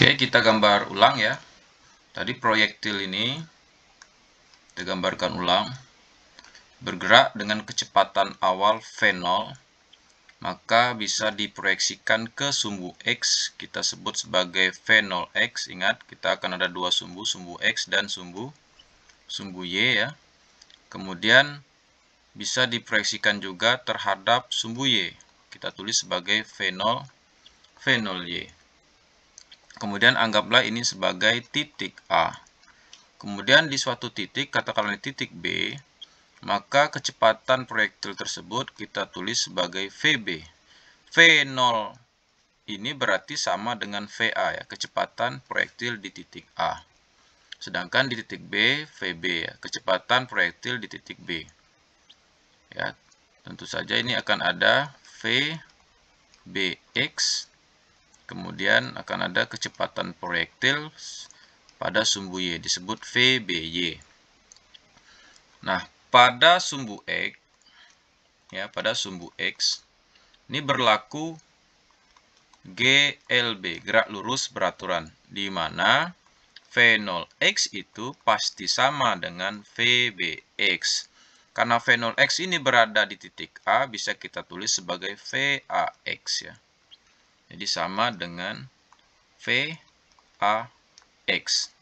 Oke, kita gambar ulang ya. Tadi proyektil ini kita gambarkan ulang. Bergerak dengan kecepatan awal V0, maka bisa diproyeksikan ke sumbu X, kita sebut sebagai V0X. Ingat, kita akan ada dua sumbu, sumbu X dan sumbu sumbu Y ya. Kemudian bisa diproyeksikan juga terhadap sumbu Y. Kita tulis sebagai V0, V0Y. Kemudian anggaplah ini sebagai titik A. Kemudian di suatu titik, katakanlah titik B, maka kecepatan proyektil tersebut kita tulis sebagai VB. V0 ini berarti sama dengan VA ya, kecepatan proyektil di titik A. Sedangkan di titik B, VB ya, kecepatan proyektil di titik B. Ya, tentu saja ini akan ada VBX Kemudian akan ada kecepatan proyektil pada sumbu Y disebut VBY. Nah, pada sumbu X ya, pada sumbu X ini berlaku GLB, gerak lurus beraturan, di mana V0X itu pasti sama dengan VBX. Karena V0X ini berada di titik A, bisa kita tulis sebagai VAX ya. Jadi sama dengan v a x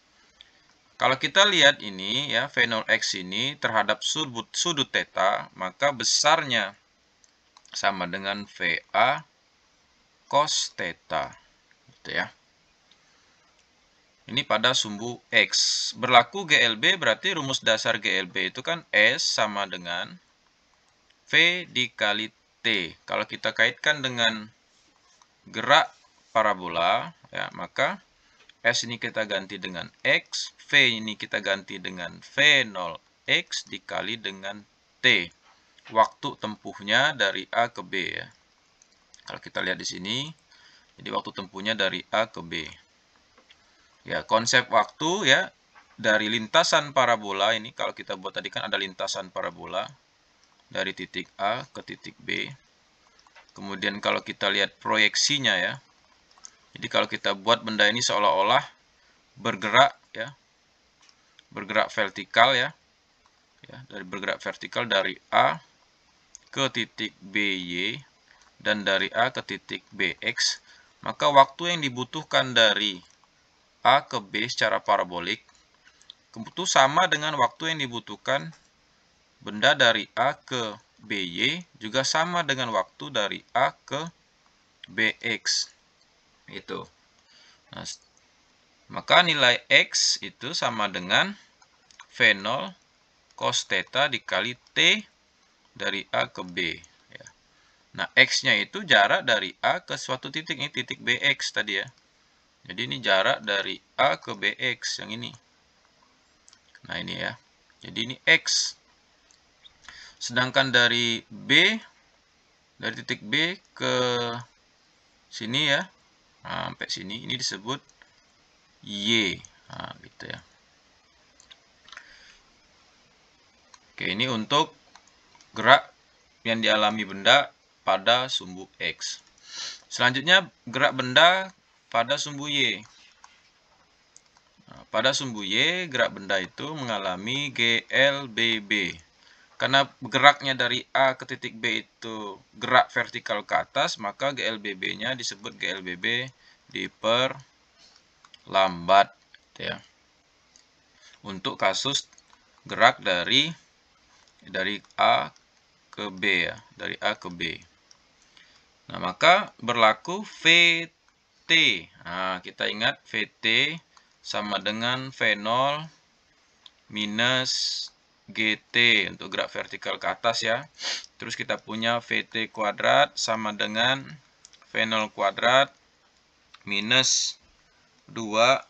Kalau kita lihat ini ya V0 X ini terhadap sudut sudut theta, maka besarnya sama dengan v a cos theta. Gitu ya. Ini pada sumbu X. Berlaku GLB berarti rumus dasar GLB itu kan S sama dengan V dikali T. Kalau kita kaitkan dengan gerak parabola, ya, maka S ini kita ganti dengan X, V ini kita ganti dengan V0X dikali dengan T. Waktu tempuhnya dari A ke B ya. Kalau kita lihat di sini, jadi waktu tempuhnya dari A ke B. Ya, konsep waktu ya, dari lintasan parabola ini, kalau kita buat tadi kan ada lintasan parabola, dari titik A ke titik B. Kemudian kalau kita lihat proyeksinya ya. Jadi kalau kita buat benda ini seolah-olah bergerak ya. Bergerak vertikal ya. ya. Dari bergerak vertikal dari A ke titik B Y dan dari A ke titik B X maka waktu yang dibutuhkan dari A ke B secara parabolik itu sama dengan waktu yang dibutuhkan benda dari A ke BY juga sama dengan waktu dari A ke BX. Itu. Nah, maka nilai X itu sama dengan V0 cos theta dikali T dari A ke B. Ya. Nah, X-nya itu jarak dari A ke suatu titik. Ini titik BX tadi ya. Jadi ini jarak dari A ke BX yang ini. Nah, ini ya. Jadi ini X. Sedangkan dari B, dari titik B ke sini ya, nah, sampai sini, ini disebut Y. Nah, gitu ya. Oke, ini untuk gerak yang dialami benda pada sumbu X. Selanjutnya, gerak benda pada sumbu Y. Nah, pada sumbu Y, gerak benda itu mengalami GLBB. Karena geraknya dari A ke titik B itu gerak vertikal ke atas, maka GLBB-nya disebut GLBB diperlambat. Gitu ya. Untuk kasus gerak dari dari A ke B ya, dari A ke B. Nah, maka berlaku VT. Nah, kita ingat VT sama dengan V0 minus GT untuk gerak vertikal ke atas ya. Terus kita punya VT kuadrat sama dengan V0 kuadrat minus 2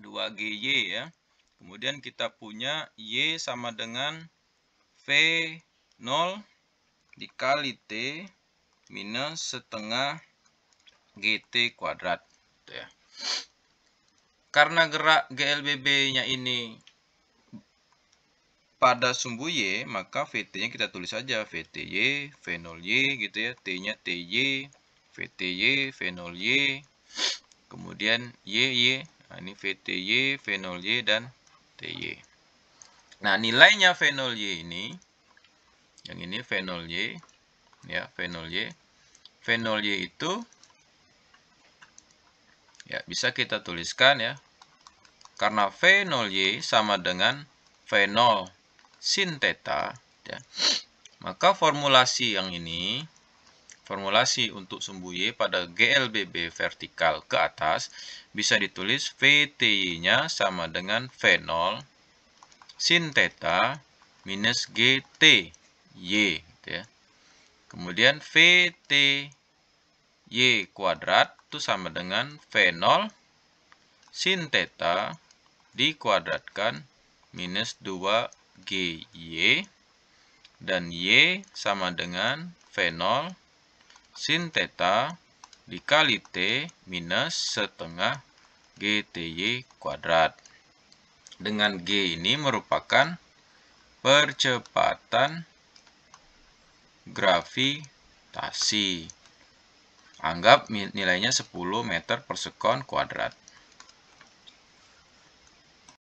2GY ya. Kemudian kita punya Y sama dengan V0 dikali T minus setengah GT kuadrat. Gitu ya. Karena gerak GLBB-nya ini pada sumbu Y, maka VT-nya kita tulis saja VTY, V0Y gitu ya, T-nya TY, VTY, V0Y, kemudian YY, nah, ini VTY, V0Y, dan TY. Nah, nilainya V0Y ini, yang ini V0Y, ya, V0Y, V0Y itu Ya, bisa kita tuliskan ya. Karena V0Y sama dengan V0 sin theta, ya. maka formulasi yang ini, formulasi untuk sumbu Y pada GLBB vertikal ke atas, bisa ditulis VTY-nya sama dengan V0 sin theta minus GTY. Gitu ya. Kemudian VT Y kuadrat itu sama dengan V0 sin theta dikuadratkan minus 2 y dan Y sama dengan V0 sin theta dikali T minus setengah GTY kuadrat. Dengan G ini merupakan percepatan gravitasi. Anggap nilainya 10 meter per sekon kuadrat.